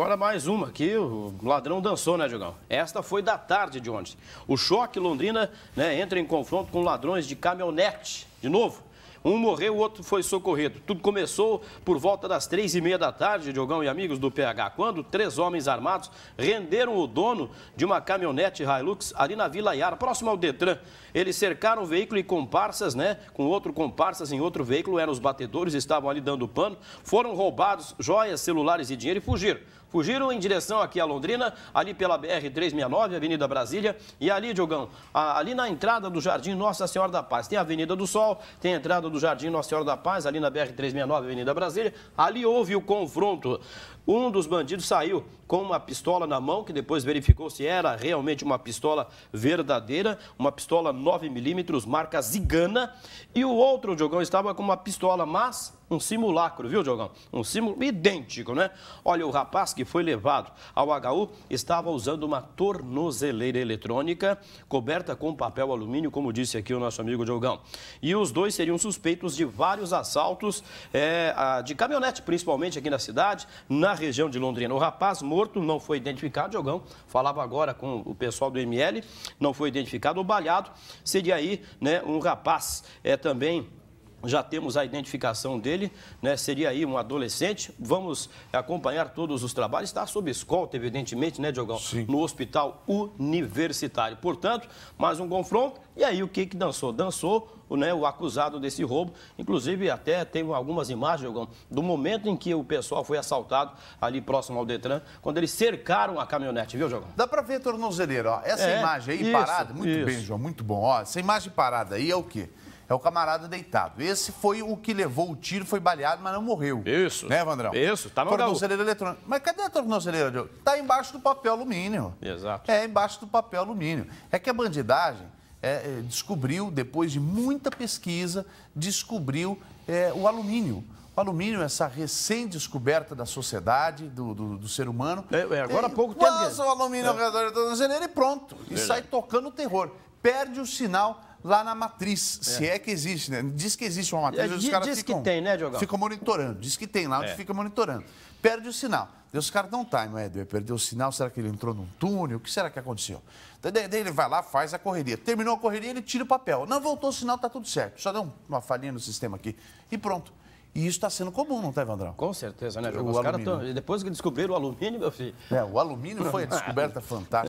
Agora mais uma aqui, o ladrão dançou, né, Diogão? Esta foi da tarde de ontem. O choque Londrina né, entra em confronto com ladrões de caminhonete, de novo. Um morreu, o outro foi socorrido. Tudo começou por volta das três e meia da tarde, Diogão e amigos do PH, quando três homens armados renderam o dono de uma caminhonete Hilux ali na Vila Yara, próximo ao Detran. Eles cercaram o veículo e comparsas, né? Com outro comparsas em outro veículo, eram os batedores, estavam ali dando pano. Foram roubados joias, celulares e dinheiro e fugiram. Fugiram em direção aqui a Londrina, ali pela BR-369, Avenida Brasília. E ali, Diogão, ali na entrada do Jardim Nossa Senhora da Paz, tem a Avenida do Sol, tem a entrada do Jardim Nossa Senhora da Paz, ali na BR-369, Avenida Brasília. Ali houve o confronto. Um dos bandidos saiu com uma pistola na mão, que depois verificou se era realmente uma pistola verdadeira, uma pistola 9mm, marca Zigana. E o outro, o Diogão, estava com uma pistola, mas um simulacro, viu, Diogão? Um simulacro idêntico, né? Olha, o rapaz que foi levado ao HU estava usando uma tornozeleira eletrônica coberta com papel alumínio, como disse aqui o nosso amigo Diogão. E os dois seriam suspeitos de vários assaltos é, de caminhonete, principalmente aqui na cidade, na região de Londrina. O rapaz morto não foi identificado, Diogão falava agora com o pessoal do ML, não foi identificado, o baleado seria aí né, um rapaz é, também já temos a identificação dele, né? seria aí um adolescente. Vamos acompanhar todos os trabalhos. Está sob escolta, evidentemente, né, Diogão? Sim. No hospital universitário. Portanto, mais um confronto. E aí, o que que dançou? Dançou né, o acusado desse roubo. Inclusive, até tem algumas imagens, Diogão, do momento em que o pessoal foi assaltado ali próximo ao Detran, quando eles cercaram a caminhonete, viu, Diogão? Dá para ver a ó. Essa é, imagem aí isso, parada. Muito isso. bem, João, muito bom. Ó, essa imagem parada aí é o quê? é o camarada deitado. Esse foi o que levou o tiro, foi baleado, mas não morreu. Isso. Né, Vandrão? Isso, tá no Tornozeleira eletrônica. Mas cadê a tornozeleira, Diogo? Tá embaixo do papel alumínio. Exato. É, embaixo do papel alumínio. É que a bandidagem é, é descobriu, depois de muita pesquisa, descobriu é, o alumínio. O alumínio, essa recém-descoberta da sociedade, do, do, do ser humano. É, é agora há pouco tempo. o alumínio é. ao redor da tornozeleira e pronto. E sai tocando o terror. Perde o sinal lá na matriz, é. se é que existe, né? Diz que existe uma matriz, é, os caras ficam... que tem, né, Ficam monitorando, diz que tem lá, é. fica monitorando. Perde o sinal. Deus, os caras dão um time, Edwin, perdeu o sinal, será que ele entrou num túnel? O que será que aconteceu? Daí, ele vai lá, faz a correria. Terminou a correria, ele tira o papel. Não, voltou o sinal, tá tudo certo. Só deu uma falhinha no sistema aqui. E pronto. E isso está sendo comum, não está, Evandrão? Com certeza, né, João? Os caras tão... Depois que descobriram o alumínio, meu filho. É, o alumínio foi a descoberta fantástica.